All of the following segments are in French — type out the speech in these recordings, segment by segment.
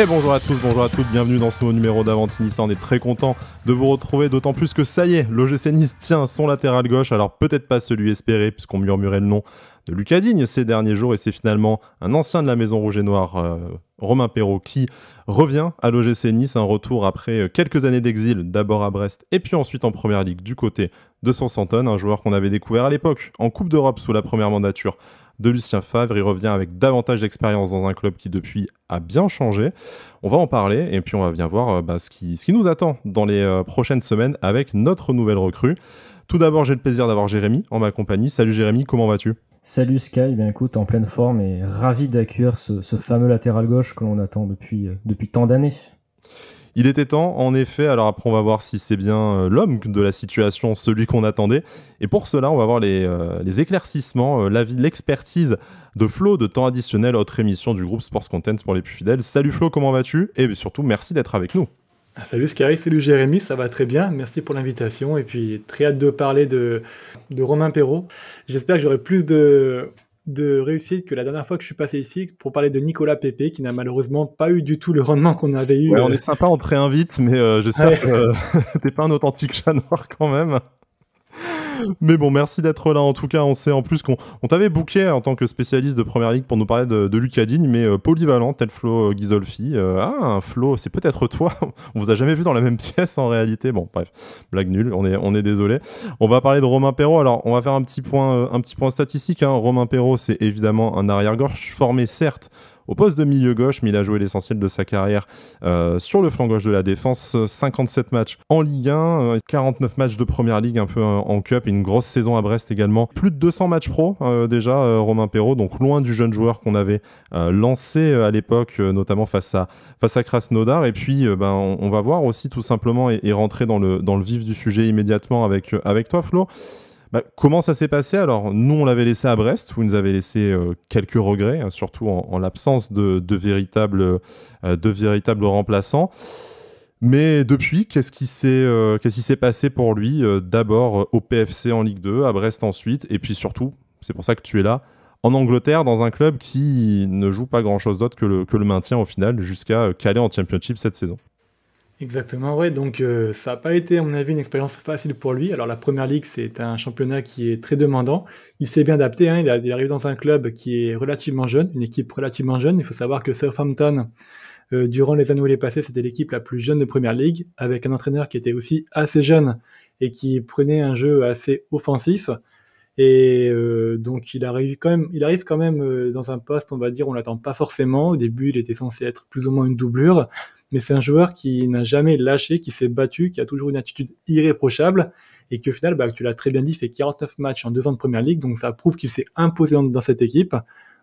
Et bonjour à tous, bonjour à toutes, bienvenue dans ce nouveau numéro d'Avantinissa. On est très content de vous retrouver, d'autant plus que ça y est, l'OGC Nice tient son latéral gauche, alors peut-être pas celui espéré, puisqu'on murmurait le nom de Lucas Digne ces derniers jours, et c'est finalement un ancien de la Maison Rouge et Noire, euh, Romain Perrault, qui revient à l'OGC Nice, un retour après euh, quelques années d'exil, d'abord à Brest, et puis ensuite en Première Ligue, du côté de Santon, un joueur qu'on avait découvert à l'époque, en Coupe d'Europe sous la première mandature de Lucien Favre. Il revient avec davantage d'expérience dans un club qui depuis a bien changé. On va en parler et puis on va bien voir euh, bah, ce, qui, ce, qui, nous attend dans les euh, prochaines semaines avec notre nouvelle recrue. Tout d'abord, j'ai le plaisir d'avoir Jérémy en ma compagnie. Salut Jérémy, comment vas-tu Salut Sky, eh bien écoute, en pleine forme et ravi d'accueillir ce, ce, fameux latéral gauche que l'on attend depuis, euh, depuis tant d'années. Il était temps, en effet. Alors après, on va voir si c'est bien euh, l'homme de la situation, celui qu'on attendait. Et pour cela, on va voir les, euh, éclaircissements, euh, l'avis, l'expertise de Flo de temps additionnel, autre émission du groupe Sports Content pour les plus fidèles. Salut Flo, comment vas-tu Et surtout, merci d'être avec nous. Ah, salut Scary, salut Jérémy, ça va très bien, merci pour l'invitation et puis très hâte de parler de, de Romain Perrault. J'espère que j'aurai plus de, de réussite que la dernière fois que je suis passé ici pour parler de Nicolas Pepe qui n'a malheureusement pas eu du tout le rendement qu'on avait eu. on euh. est sympa en pré-invite, mais euh, j'espère que euh, t'es pas un authentique chat noir quand même. Mais bon, merci d'être là. En tout cas, on sait en plus qu'on t'avait booké en tant que spécialiste de première ligue pour nous parler de, Lucadine, mais euh, polyvalent, tel Flo euh, Ghisolfi. Euh, ah, Flo, c'est peut-être toi. on vous a jamais vu dans la même pièce en réalité. Bon, bref, blague nulle. On est, on est désolé. On va parler de Romain Perrault. Alors, on va faire un petit point, un petit point statistique. Hein. Romain Perrault, c'est évidemment un arrière-gorge formé, certes au poste de milieu gauche, mais il a joué l'essentiel de sa carrière euh, sur le flanc gauche de la défense. 57 matchs en Ligue 1, 49 euh, matchs de Première Ligue, un peu euh, en Cup, une grosse saison à Brest également. Plus de 200 matchs pro déjà, Romain Perrault, donc loin du jeune joueur qu'on avait lancé à l'époque, notamment face à, face Krasnodar. Et puis, ben, on, va voir aussi tout simplement et, rentrer dans le, dans le vif du sujet immédiatement avec, avec toi, Flo. Bah, comment ça s'est passé Alors, nous, on l'avait laissé à Brest, vous nous avait laissé euh, quelques regrets, hein, surtout en, l'absence de, véritables, de euh, remplaçants. Mais depuis, euh, qu'est-ce qui s'est passé pour lui D'abord au PFC en Ligue 2, à Brest ensuite, et puis surtout, c'est pour ça que tu es là, en Angleterre, dans un club qui ne joue pas grand-chose d'autre que le, que le maintien au final, jusqu'à caler en Championship cette saison. Exactement, ouais. Donc, euh, ça n'a pas été, à mon avis, une expérience facile pour lui. Alors, la première ligue, c'est un championnat qui est très demandant. Il s'est bien adapté. Hein, il, arrive dans un club qui est relativement jeune, une équipe relativement jeune. Il faut savoir que Southampton, euh, durant les années où il est passé, c'était l'équipe la plus jeune de première ligue, avec un entraîneur qui était aussi assez jeune et qui prenait un jeu assez offensif. Et euh, donc il arrive quand même, il arrive quand même euh, dans un poste, on va dire, on l'attend pas forcément. Au début, il était censé être plus ou moins une doublure, mais c'est un joueur qui n'a jamais lâché, qui s'est battu, qui a toujours une attitude irréprochable, et que au final, bah, tu l'as très bien dit, fait 49 matchs en deux ans de première ligue, donc ça prouve qu'il s'est imposé dans, cette équipe.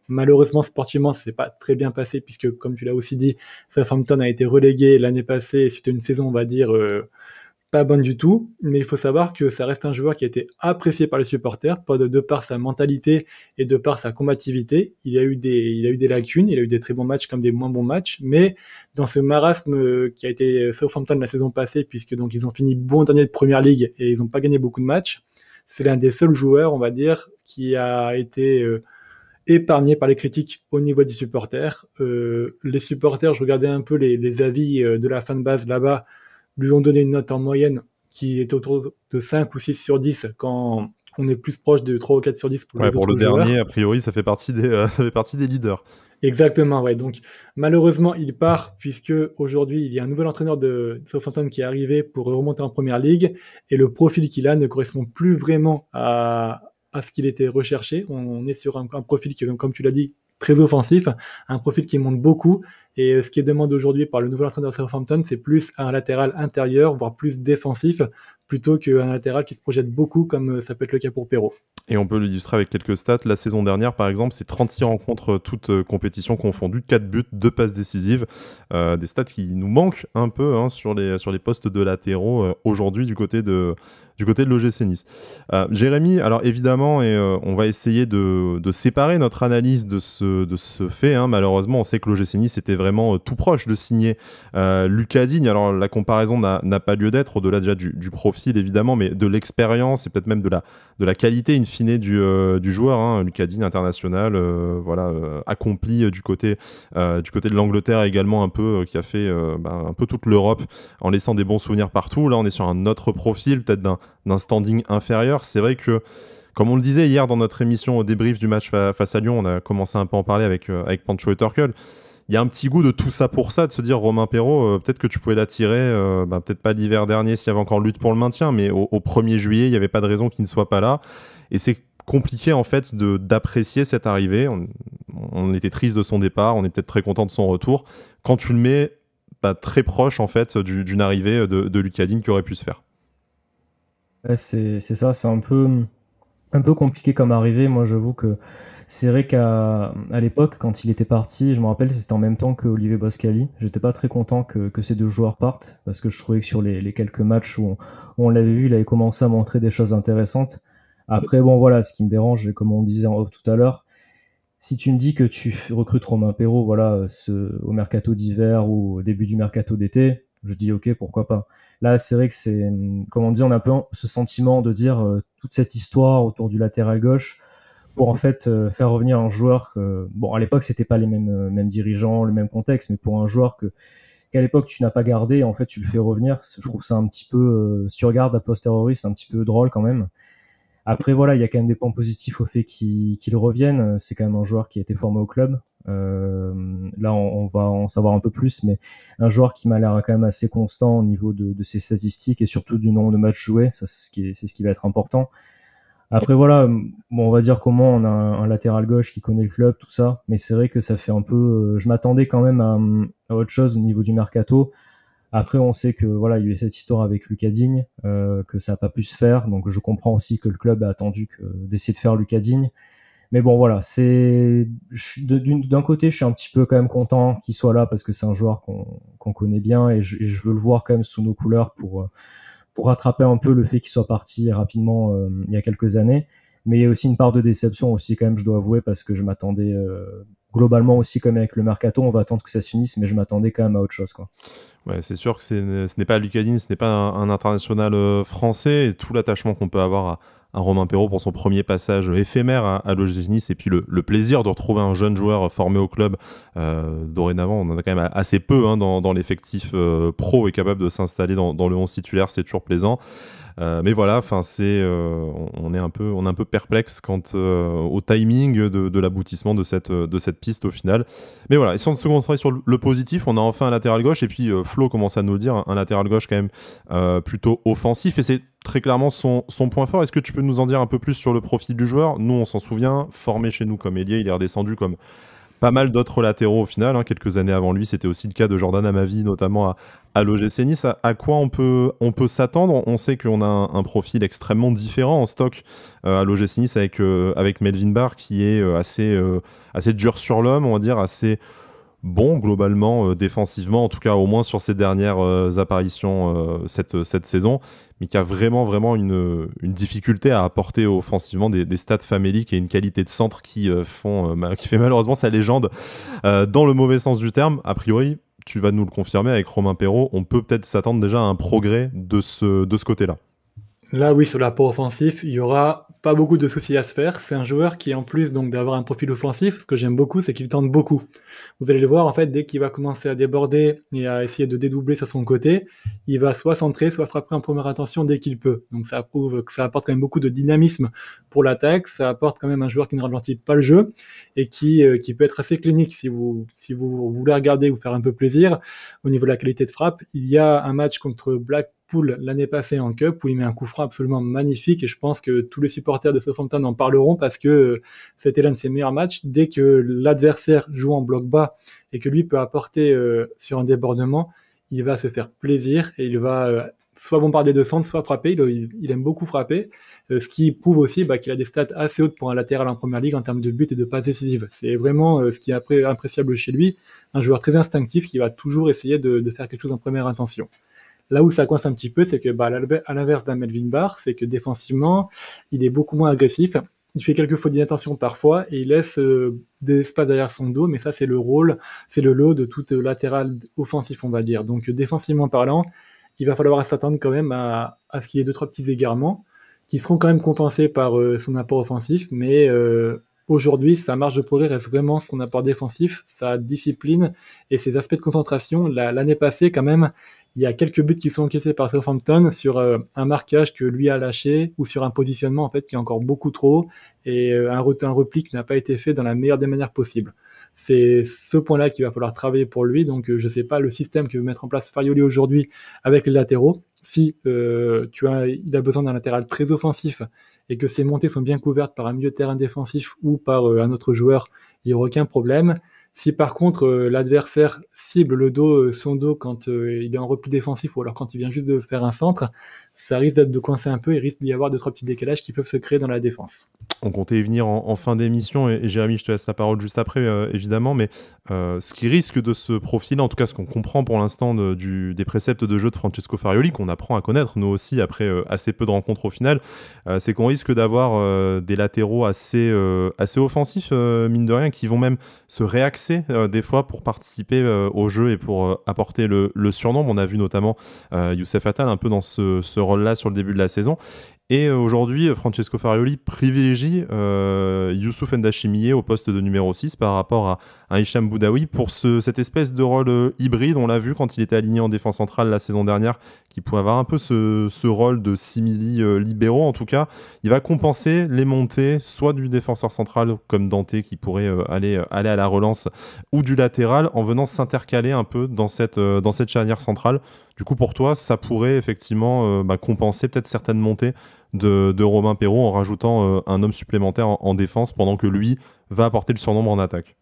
Malheureusement, sportivement, ça s'est pas très bien passé puisque, comme tu l'as aussi dit, Southampton a été relégué l'année passée suite une saison, on va dire, euh, bonne du tout, mais il faut savoir que ça reste un joueur qui a été apprécié par les supporters, pas de, de, par sa mentalité et de par sa combativité. Il a, eu des, il a eu des lacunes, il a eu des très bons matchs comme des moins bons matchs, mais dans ce marasme qui a été Southampton la saison passée, puisque donc ils ont fini bon dernier de Première Ligue et ils n'ont pas gagné beaucoup de matchs, c'est l'un des seuls joueurs, on va dire, qui a été... Euh, épargné par les critiques au niveau des supporters. Euh, les supporters, je regardais un peu les, les avis euh, de la fan base là-bas, lui ont donné une note en moyenne qui est autour de 5 ou 6 sur 10 quand on est plus proche de 3 ou 4 sur 10 pour, ouais, pour le dernier. A priori, ça fait partie des, euh, fait partie des leaders. Exactement, ouais. Donc malheureusement, il part puisque aujourd'hui, il y a un nouvel entraîneur de Southampton qui est arrivé pour remonter en première ligue et le profil qu'il a ne correspond plus vraiment à, ce qu'il était recherché. On, est sur un, un, profil qui, comme tu l'as dit, très offensif, un profil qui monte beaucoup et euh, ce qui est demandé aujourd'hui par le nouvel entraîneur Southampton, c'est plus un latéral intérieur, voire plus défensif, plutôt qu'un latéral qui se projette beaucoup, comme euh, ça peut être le cas pour Perrault. Et on peut l'illustrer avec quelques stats. La saison dernière, par exemple, c'est 36 rencontres, euh, toutes compétitions confondues, 4 buts, 2 passes décisives. des stats qui nous manquent un peu hein, sur, les, sur les postes de latéraux aujourd'hui du côté de, du côté de l'OGC Nice. Euh, Jérémy, alors évidemment, et, euh, on va essayer de, séparer notre analyse de ce, de ce fait. Hein. Malheureusement, on sait que l'OGC Nice était vraiment euh, tout proche de signer l'Ucadine Alors la comparaison n'a pas lieu d'être, au-delà déjà du, profil évidemment, mais de l'expérience et peut-être même de la, de la qualité in fine du, du joueur. Hein. l'Ucadine international, voilà, accompli du côté, du côté de l'Angleterre également un peu, qui a fait ben, un peu toute l'Europe en laissant des bons souvenirs partout. Là, on est sur un autre profil, peut-être d'un d'un standing inférieur. C'est vrai que, comme on le disait hier dans notre émission au débrief du match face à Lyon, on a commencé un peu à en parler avec, euh, avec Pancho et Turkel. Il y a un petit goût de tout ça pour ça, de se dire Romain Perrault, euh, peut-être que tu pouvais l'attirer, euh, bah, peut-être pas l'hiver dernier s'il y avait encore lutte pour le maintien, mais au, 1er juillet, il n'y avait pas de raison qu'il ne soit pas là. Et c'est compliqué en fait d'apprécier cette arrivée. On, était triste de son départ, on est peut-être très content de son retour. Quand tu le mets bah, très proche en fait d'une arrivée de, de Lucadine qui aurait pu se faire c'est ça, c'est un peu, un peu compliqué comme arrivée. Moi, j'avoue que c'est vrai qu'à à, l'époque, quand il était parti, je me rappelle, c'était en même temps que Olivier Boscali. J'étais pas très content que, ces deux joueurs partent parce que je trouvais que sur les, quelques matchs où on, l'avait vu, il avait commencé à montrer des choses intéressantes. Après, bon, voilà, ce qui me dérange, comme on disait en off tout à l'heure, si tu me dis que tu recrutes Romain Perrault, voilà, ce, au mercato d'hiver ou au début du mercato d'été, je dis ok, pourquoi pas. Là, c'est vrai que c'est, hum, comme on dit, on a un peu ce sentiment de dire euh, toute cette histoire autour du latéral gauche pour en fait euh, faire revenir un joueur que, bon, à l'époque, c'était pas les euh, mêmes, dirigeants, le même contexte, mais pour un joueur que, qu'à l'époque, tu n'as pas gardé, en fait, tu le fais revenir. Je trouve ça un petit peu, si tu regardes a posteriori, c'est un petit peu drôle quand même. Après, voilà, il y a quand même des points positifs au fait qu'il revienne. C'est quand même un joueur qui a été formé au club. Euh, là, on, va en savoir un peu plus, mais un joueur qui m'a l'air quand même assez constant au niveau de, ses statistiques et surtout du nombre de matchs joués. C'est ce, qui va être important. Après, voilà, on va dire comment on a un, latéral gauche qui connaît le club, tout ça. Mais c'est vrai que ça fait un peu. Euh, je m'attendais quand même à, autre chose au niveau du mercato. Après, on sait que voilà, il y a eu cette histoire avec Lucas Digne, euh, que ça n'a pas pu se faire. Donc, je comprends aussi que le club a attendu d'essayer de faire Lucas Digne. Mais bon, voilà, c'est d'un côté, je suis un petit peu quand même content qu'il soit là parce que c'est un joueur qu'on connaît bien et je, veux le voir quand même sous nos couleurs pour euh, pour rattraper un peu le fait qu'il soit parti rapidement euh, il y a quelques années. Mais il y a aussi une part de déception aussi quand même, je dois avouer, parce que je m'attendais globalement aussi comme avec le mercato, on va attendre que ça se finisse, mais je m'attendais quand même à autre chose. Quoi. Ouais, c'est sûr que ce n'est pas Lucadine, ce n'est pas un, international euh, français, et tout l'attachement qu'on peut avoir à, Romain Perrault pour son premier passage éphémère à, à l'OGC et puis le, plaisir de retrouver un jeune joueur formé au club. Euh, dorénavant, on en a quand même assez peu hein, dans, l'effectif euh, pro et capable de s'installer dans, dans, le 11 titulaire, c'est toujours plaisant. Euh, mais voilà, enfin c'est, euh, on est un peu, on est un peu perplexe quant euh, au timing de, l'aboutissement de cette, de cette piste au final. Mais voilà, et si on se concentrer sur le, positif, on a enfin un latéral gauche et puis Flo commence à nous le dire, un latéral gauche quand même plutôt offensif et c'est très clairement son, point fort. Est-ce que tu peux nous en dire un peu plus sur le profil du joueur Nous, on s'en souvient, formé chez nous comme ailier, il est redescendu comme pas mal d'autres latéraux au final. Hein. Quelques années avant lui, c'était aussi le cas de Jordan Amavi, notamment à, à l'OGC Nice. À, quoi on peut, on peut s'attendre On sait qu'on a un, profil extrêmement différent en stock euh, à l'OGC Nice avec, euh, avec Melvin Barr qui est euh, assez, assez dur sur l'homme, on va dire, assez bon globalement euh, défensivement, en tout cas au moins sur ses dernières euh, apparitions euh, cette, saison, mais qui a vraiment vraiment une, difficulté à apporter offensivement des, stats faméliques et une qualité de centre qui, font, qui fait malheureusement sa légende dans le mauvais sens du terme. A priori, tu vas nous le confirmer avec Romain Perrault, on peut peut-être s'attendre déjà à un progrès de ce, de ce côté-là. Là, oui, sur la l'apport offensif, il y aura pas beaucoup de soucis à se faire. C'est un joueur qui, en plus donc d'avoir un profil offensif, ce que j'aime beaucoup, c'est qu'il tente beaucoup. Vous allez le voir, en fait, dès qu'il va commencer à déborder et à essayer de dédoubler sur son côté, il va soit centrer, soit frapper en première intention dès qu'il peut. Donc ça prouve que ça apporte quand même beaucoup de dynamisme pour l'attaque. Ça apporte quand même un joueur qui ne ralentit pas le jeu et qui, euh, qui peut être assez clinique si vous, si vous voulez regarder, vous faire un peu plaisir. Au niveau de la qualité de frappe, il y a un match contre Black poule l'année passée en Cup où il met un coup franc absolument magnifique et je pense que tous les supporters de Southampton en parleront parce que euh, c'était l'un de ses meilleurs matchs. Dès que l'adversaire joue en bloc bas et que lui peut apporter euh, sur un débordement, il va se faire plaisir et il va euh, soit bombarder de centre, soit frapper. Il, aime beaucoup frapper, euh, ce qui prouve aussi bah, qu'il a des stats assez hautes pour un latéral en première ligue en termes de buts et de passes décisives. C'est vraiment ce qui est appréciable chez lui, un joueur très instinctif qui va toujours essayer de faire quelque chose en première intention. Là où ça coince un petit peu, c'est que bah, à l'inverse d'un Melvin Barr, c'est que défensivement, il est beaucoup moins agressif. Il fait quelques fautes d'inattention parfois et il laisse euh, des espaces derrière son dos, mais ça c'est le rôle, c'est le lot de tout latéral offensif, on va dire. Donc défensivement parlant, il va falloir s'attendre quand même à, ce qu'il y ait deux trois petits égarements qui seront quand même compensés par euh, son apport offensif, mais euh, Aujourd'hui, sa marge de progrès reste vraiment son apport défensif, sa discipline et ses aspects de concentration. L'année passée, quand même, il y a quelques buts qui sont encaissés par Southampton sur euh, un marquage que lui a lâché ou sur un positionnement en fait qui est encore beaucoup trop et euh, un, repli qui n'a pas été fait dans la meilleure des manières possibles. C'est ce point-là qu'il va falloir travailler pour lui. Donc, euh, je ne sais pas le système que veut mettre en place Farioli aujourd'hui avec les latéraux. Si tu as, il a besoin d'un latéral très offensif et que ces montées sont bien couvertes par un milieu de terrain défensif ou par euh, un autre joueur, il n'y aura aucun problème. Si par contre euh, l'adversaire cible le dos, euh, son dos quand il est en repli défensif ou alors quand il vient juste de faire un centre, ça risque de coincer un peu et risque d'y avoir deux trois petits décalages qui peuvent se créer dans la défense. On comptait y venir en, fin d'émission et, Jérémy, je te laisse la parole juste après euh, évidemment, mais euh, ce qui risque de se profiler, en tout cas ce qu'on comprend pour l'instant des préceptes de jeu de Francesco Farioli qu'on apprend à connaître nous aussi après euh, assez peu de rencontres au final, c'est qu'on risque d'avoir des latéraux assez assez offensifs mine de rien qui vont même se réaxer des fois pour participer au jeu et pour apporter le, surnom, On a vu notamment Youssef Attal un peu dans ce, ce rôle-là sur le début de la saison. Et euh, aujourd'hui, Francesco Farioli privilégie euh, Youssouf Ndashimiye au poste de numéro 6 par rapport à, Hicham Boudaoui pour cette espèce de rôle euh, hybride. On l'a vu quand il était aligné en défense centrale la saison dernière, qui pouvait avoir un peu ce, rôle de simili libéraux. En tout cas, il va compenser les montées, soit du défenseur central comme Dante qui pourrait aller, aller à la relance, ou du latéral en venant s'intercaler un peu dans cette, dans cette charnière centrale. Du coup, pour toi, ça pourrait effectivement bah, compenser peut-être certaines montées de, Romain Perrault en rajoutant euh, un homme supplémentaire en, défense pendant que lui va apporter le surnombre en attaque.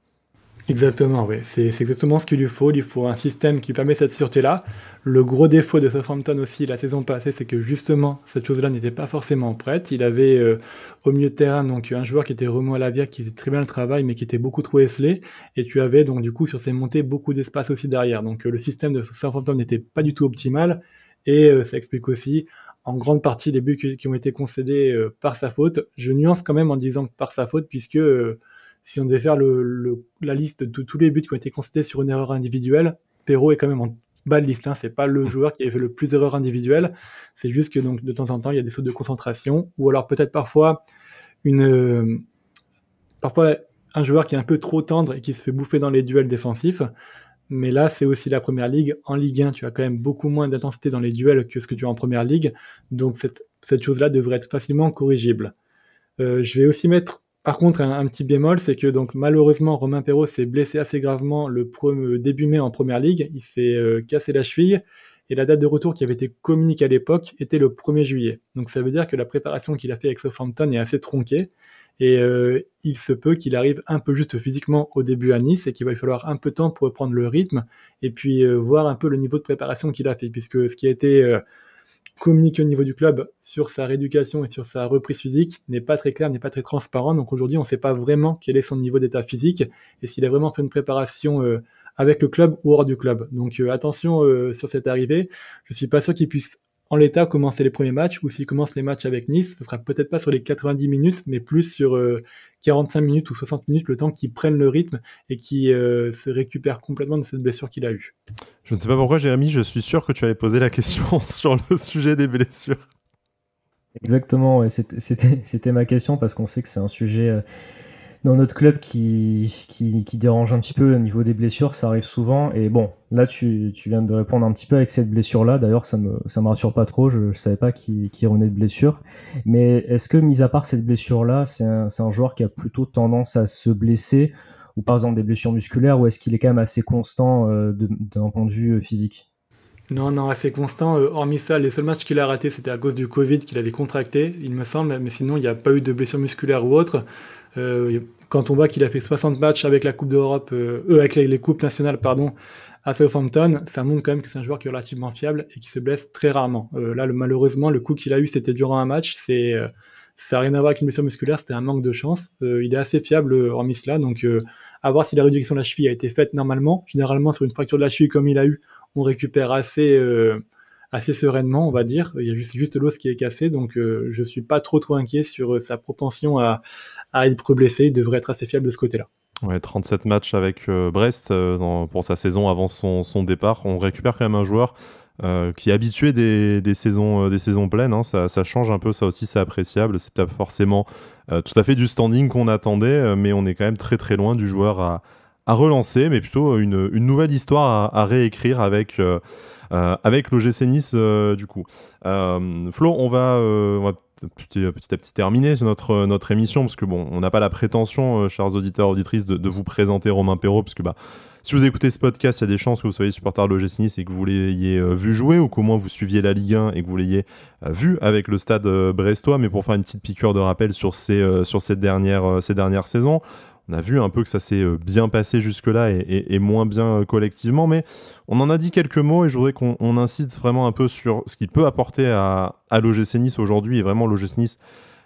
Exactement, oui. C'est exactement ce qu'il lui faut. Il lui faut un système qui permet cette sûreté-là. Le gros défaut de Southampton aussi la saison passée, c'est que justement, cette chose-là n'était pas forcément prête. Il avait euh, au milieu de terrain donc, un joueur qui était Romain Lavia, qui faisait très bien le travail, mais qui était beaucoup trop esselé. Et tu avais donc du coup sur ses montées beaucoup d'espace aussi derrière. Donc euh, le système de Southampton n'était pas du tout optimal. Et ça explique aussi en grande partie les buts qui, ont été concédés euh, par sa faute. Je nuance quand même en disant par sa faute, puisque euh, si on devait faire la liste de tous les buts qui ont été concédés sur une erreur individuelle, Perrault est quand même en bas de liste. Hein. C'est pas le mmh. joueur qui a fait le plus d'erreurs individuelles. C'est juste que donc de temps en temps, il y a des sauts de concentration, ou alors peut-être parfois une, euh, parfois un joueur qui est un peu trop tendre et qui se fait bouffer dans les duels défensifs. Mais là, c'est aussi la première ligue. En Ligue 1, tu as quand même beaucoup moins d'intensité dans les duels que ce que tu as en première ligue. Donc, cette, chose-là devrait être facilement corrigible. Euh, je vais aussi mettre, par contre, un, petit bémol c'est que donc malheureusement, Romain Perrault s'est blessé assez gravement le euh, début mai en première ligue. Il s'est euh, cassé la cheville. Et la date de retour qui avait été communiquée à l'époque était le 1er juillet. Donc, ça veut dire que la préparation qu'il a fait avec Southampton est assez tronquée. Et euh, il se peut qu'il arrive un peu juste physiquement au début à Nice et qu'il va lui falloir un peu de temps pour reprendre le rythme et puis euh, voir un peu le niveau de préparation qu'il a fait, puisque ce qui a été euh, communiqué au niveau du club sur sa rééducation et sur sa reprise physique n'est pas très clair, n'est pas très transparent. Donc aujourd'hui, on ne sait pas vraiment quel est son niveau d'état physique et s'il a vraiment fait une préparation avec le club ou hors du club. Donc attention sur cette arrivée. Je ne suis pas sûr qu'il puisse en l'état commencer les premiers matchs ou s'il commence les matchs avec Nice, ce sera peut-être pas sur les 90 minutes, mais plus sur 45 euh, minutes ou 60 minutes, le temps qu'il prenne le rythme et qu'il euh, se récupère complètement de cette blessure qu'il a eue. Je ne sais pas pourquoi, Jérémy, je suis sûr que tu allais poser la question sur le sujet des blessures. Exactement, c'était ma question parce qu'on sait que c'est un sujet euh, dans notre club qui, qui, dérange un petit peu au niveau des blessures, ça arrive souvent. Et bon, là, tu, viens de répondre un petit peu avec cette blessure-là. D'ailleurs, ça me, me rassure pas trop. Je ne savais pas qui, qui revenait de blessure. Mais est-ce que, mis à part cette blessure-là, c'est un, joueur qui a plutôt tendance à se blesser ou par exemple des blessures musculaires ou est-ce qu'il est quand même assez constant euh, d'un point de vue euh, physique non, non, assez constant. Euh, hormis ça, les seuls matchs qu'il a ratés, c'était à cause du Covid qu'il avait contracté, il me semble, mais sinon, il n'y a pas eu de blessure musculaire ou autre. Euh, quand on voit qu'il a fait 60 matchs avec la Coupe d'Europe, euh, euh, avec les, coupes nationales, pardon, à Southampton, ça montre quand même que c'est un joueur qui est relativement fiable et qui se blesse très rarement. là, le, malheureusement, le coup qu'il a eu, c'était durant un match. C'est, ça n'a rien à voir avec une blessure musculaire, c'était un manque de chance. il est assez fiable hormis cela, donc à voir si la réduction de la cheville a été faite normalement. Généralement, sur une fracture de la cheville comme il a eu, on récupère assez assez sereinement, on va dire. Il y a juste, juste l'os qui est cassé, donc euh, je suis pas trop trop inquiet sur sa propension à, à être blessé, il devrait être assez fiable de ce côté-là. Ouais, 37 matchs avec euh, Brest euh, pour sa saison avant son, départ. On récupère quand même un joueur euh, qui est habitué des, saisons, des saisons pleines. Hein. Ça, change un peu, ça aussi c'est appréciable. C'est pas forcément tout à fait du standing qu'on attendait, mais on est quand même très très loin du joueur à, relancer, mais plutôt une, nouvelle histoire à, réécrire avec... avec GC Nice, du coup. Flo, on va, on va euh, petit, à petit terminé notre, euh, notre émission, parce que bon, on n'a pas la prétention, euh, chers auditeurs, auditrices, de, vous présenter Romain Perrault, parce que bah, si vous écoutez ce podcast, il y a des chances que vous soyez supporter de l'OGC Nice et que vous l'ayez vu jouer, ou qu'au moins vous suiviez la Ligue 1 et que vous l'ayez vu avec le stade brestois. Mais pour faire une petite piqûre de rappel sur ces, sur ces dernières saisons, on a vu un peu que ça s'est euh, bien passé jusque-là et, moins bien euh, collectivement, mais on en a dit quelques mots et je voudrais qu'on incite vraiment un peu sur ce qu'il peut apporter à, à l'OGC Nice aujourd'hui et vraiment l'OGC Nice.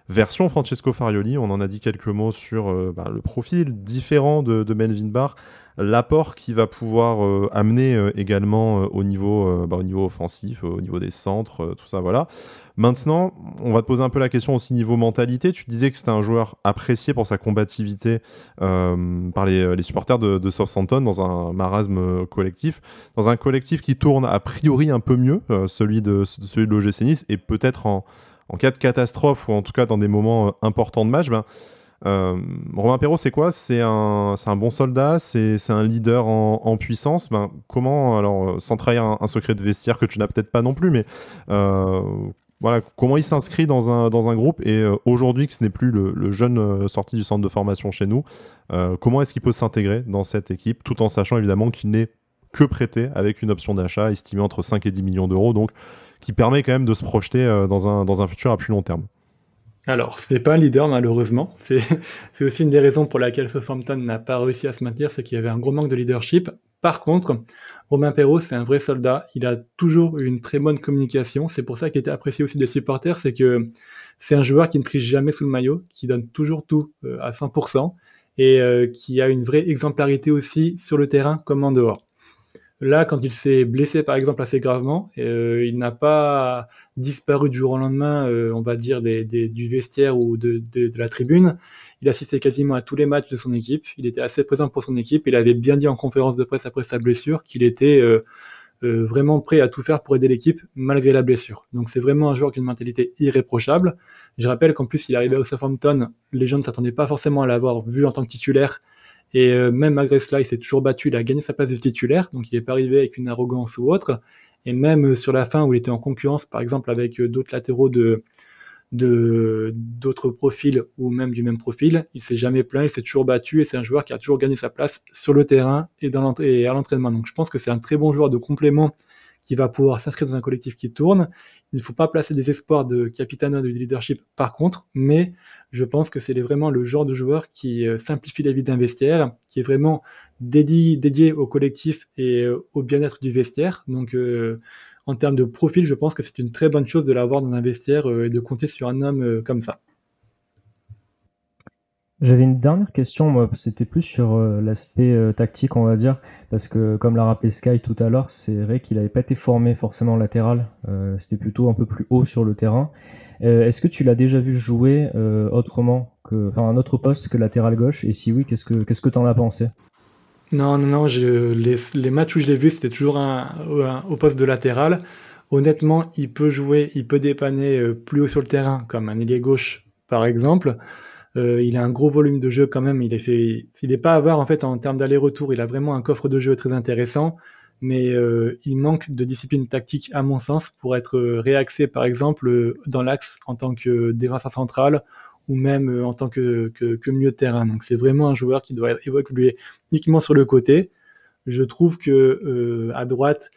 Version Francesco Farioli, on en a dit quelques mots sur euh, bah, le profil différent de, de Melvin Barr, l'apport qu'il va pouvoir euh, amener euh, également au, niveau, bah, au niveau offensif, au niveau des centres, tout ça, voilà. Maintenant, on va te poser un peu la question aussi niveau mentalité. Tu disais que c'était un joueur apprécié pour sa combativité par les, supporters de, de, Southampton dans un marasme collectif, dans un collectif qui tourne a priori un peu mieux, celui de, celui de l'OGC Nice, et peut-être en en cas de catastrophe ou en tout cas dans des moments euh, importants de match, ben, euh, Romain Perrault, c'est quoi C'est un, un, bon soldat, c'est un leader en, en puissance. Ben, comment, alors, euh, sans trahir un, secret de vestiaire que tu n'as peut-être pas non plus, mais voilà, comment il s'inscrit dans un, dans un groupe Et aujourd'hui, que ce n'est plus le, jeune sorti du centre de formation chez nous, comment est-ce qu'il peut s'intégrer dans cette équipe, tout en sachant évidemment qu'il n'est que prêté avec une option d'achat estimée entre 5 et 10 millions d'euros. Donc, qui permet quand même de se projeter euh, dans, un, futur à plus long terme. Alors, n'est pas un leader malheureusement. C'est, c'est aussi une des raisons pour laquelle Southampton n'a pas réussi à se maintenir, c'est qu'il y avait un gros manque de leadership. Par contre, Romain Perrault, c'est un vrai soldat. Il a toujours eu une très bonne communication. C'est pour ça qu'il était apprécié aussi des supporters. C'est que c'est un joueur qui ne triche jamais sous le maillot, qui donne toujours tout euh, à 100% et euh, qui a une vraie exemplarité aussi sur le terrain comme en dehors. Là, quand il s'est blessé, par exemple, assez gravement, euh, il n'a pas disparu du jour au lendemain, euh, on va dire, du vestiaire ou de, la tribune. Il assistait quasiment à tous les matchs de son équipe. Il était assez présent pour son équipe. Il avait bien dit en conférence de presse après sa blessure qu'il était euh, vraiment prêt à tout faire pour aider l'équipe malgré la blessure. Donc c'est vraiment un joueur qui a une mentalité irréprochable. Je rappelle qu'en plus, il arrivait au Southampton. Les gens ne s'attendaient pas forcément à l'avoir vu en tant que titulaire et euh, même malgré cela, il s'est toujours battu, il a gagné sa place de titulaire, donc il n'est pas arrivé avec une arrogance ou autre. Et même euh, sur la fin où il était en concurrence, par exemple, avec euh, d'autres latéraux de d'autres profils ou même du même profil, il s'est jamais plaint, il s'est toujours battu et c'est un joueur qui a toujours gagné sa place sur le terrain et, dans et à l'entraînement. Donc je pense que c'est un très bon joueur de complément qui va pouvoir s'inscrire dans un collectif qui tourne il ne faut pas placer des espoirs de ou de leadership par contre, mais je pense que c'est vraiment le genre de joueur qui euh, simplifie la vie d'un vestiaire, qui est vraiment dédié, dédié au collectif et euh, au bien-être du vestiaire. Donc euh, en termes de profil, je pense que c'est une très bonne chose de l'avoir dans un vestiaire et de compter sur un homme comme ça. J'avais une dernière question, moi, c'était plus sur euh, l'aspect euh, tactique, on va dire, parce que comme l'a rappelé Sky tout à l'heure, c'est vrai qu'il n'avait pas été formé forcément latéral, euh, c'était plutôt un peu plus haut sur le terrain. Est-ce que tu l'as déjà vu jouer autrement, enfin un autre poste que latéral gauche Et si oui, qu'est-ce que qu'est-ce que t'en as pensé Non, non, non, les, matchs où je l'ai vu, c'était toujours au poste de latéral. Honnêtement, il peut jouer, il peut dépanner plus haut sur le terrain, comme un ailier gauche par exemple. Euh, il a un gros volume de jeu quand même. Il est fait, il n'est pas à en fait en termes d'aller-retour. Il a vraiment un coffre de jeu très intéressant, mais euh, il manque de discipline tactique à mon sens pour être euh, réaxé par exemple dans l'axe en tant que défenseur central ou même en tant que, milieu de terrain. Donc c'est vraiment un joueur qui doit évoluer uniquement sur le côté. Je trouve que à droite,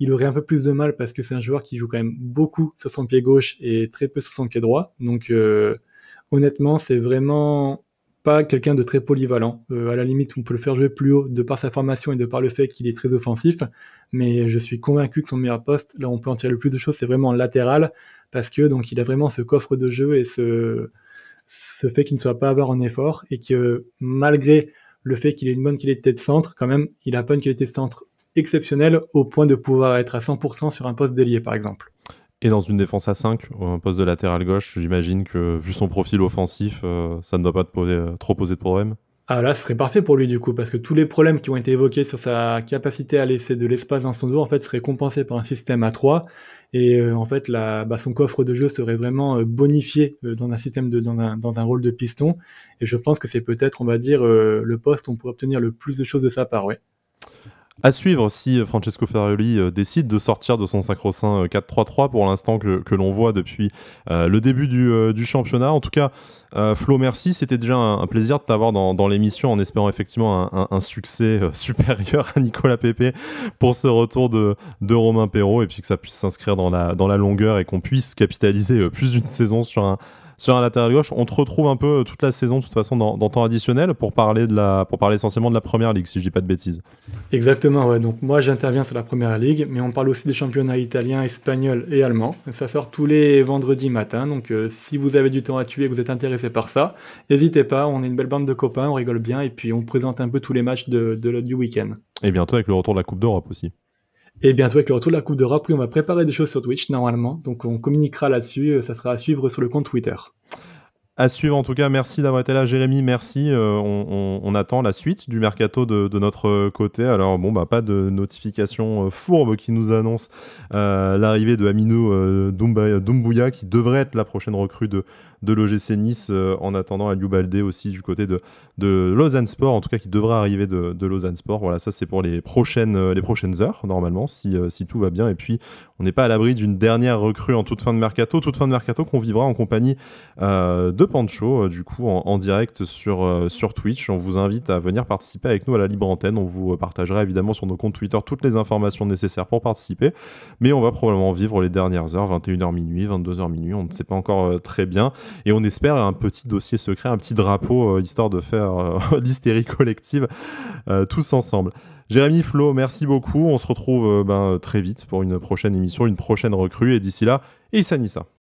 il aurait un peu plus de mal parce que c'est un joueur qui joue quand même beaucoup sur son pied gauche et très peu sur son pied droit. Donc honnêtement, c'est vraiment pas quelqu'un de très polyvalent. Euh, à la limite, on peut le faire jouer plus haut de par sa formation et de par le fait qu'il est très offensif. Mais je suis convaincu que son meilleur poste, là on peut en tirer le plus de choses, c'est vraiment latéral parce que donc il a vraiment ce coffre de jeu et ce, ce fait qu'il ne soit pas avoir en effort et que malgré le fait qu'il ait une bonne qualité de centre, quand même, il a pas une qualité de centre exceptionnelle au point de pouvoir être à 100% sur un poste d'ailier par exemple. Et dans une défense à 5, un poste de latéral gauche, j'imagine que vu son profil offensif, euh, ça ne doit pas poser, euh, trop poser de problème. Ah là, ce serait parfait pour lui du coup, parce que tous les problèmes qui ont été évoqués sur sa capacité à laisser de l'espace dans son dos, en fait, seraient compensés par un système à 3. Et euh, en fait, bah, son coffre de jeu serait vraiment bonifié dans un système de, dans un, dans un rôle de piston. Et je pense que c'est peut-être, on va dire, le poste où on pourrait obtenir le plus de choses de sa part, ouais. À suivre si euh, Francesco Ferrioli euh, décide de sortir de son sacro-saint 4-3-3 euh, pour l'instant que, l'on voit depuis le début du, championnat. En tout cas, Flo, merci. C'était déjà un, plaisir de t'avoir dans, l'émission en espérant effectivement un, succès supérieur à Nicolas Pepe pour ce retour de, de Romain Perrault et puis que ça puisse s'inscrire dans la, longueur et qu'on puisse capitaliser plus d'une saison sur un, latéral gauche. On te retrouve un peu toute la saison, de toute façon, dans, temps additionnel, pour parler, pour parler essentiellement de la première ligue, si je dis pas de bêtises. Exactement, ouais. Donc moi j'interviens sur la première ligue, mais on parle aussi des championnats italiens, espagnols et allemands. Ça sort tous les vendredis matin, donc euh, si vous avez du temps à tuer et que vous êtes intéressé par ça, n'hésitez pas, on est une belle bande de copains, on rigole bien et puis on présente un peu tous les matchs de, de du week-end. Et bientôt avec le retour de la Coupe d'Europe aussi. Et bientôt avec le retour de la Coupe d'Europe, oui, on va préparer des choses sur Twitch normalement, donc on communiquera là-dessus, euh, ça sera à suivre sur le compte Twitter à suivre en tout cas. Merci d'avoir été là, Jérémy. Merci. Euh, on, attend la suite du mercato de, notre côté. Alors bon, bah, pas de notification euh, fourbe qui nous annonce euh, l'arrivée de Amino Doumbouya, qui devrait être la prochaine recrue de de l'OGC Nice euh, en attendant à Baldé aussi du côté de, de Lausanne Sport, en tout cas qui devra arriver de, Lausanne Sport. Voilà, ça c'est pour les prochaines, euh, les prochaines heures normalement, euh, si, tout va bien. Et puis on n'est pas à l'abri d'une dernière recrue en toute fin de mercato, toute fin de mercato qu'on vivra en compagnie de Pancho, du coup en, direct sur, sur Twitch. On vous invite à venir participer avec nous à la libre antenne. On vous partagera évidemment sur nos comptes Twitter toutes les informations nécessaires pour participer. Mais on va probablement vivre les dernières heures, 21h minuit, 22h minuit, on ne sait pas encore très bien. Et on espère un petit dossier secret, un petit drapeau, euh, histoire de faire euh, l'hystérie collective euh, tous ensemble. Jérémy Flo, merci beaucoup. On se retrouve ben, très vite pour une prochaine émission, une prochaine recrue. Et d'ici là, Issa Nissa.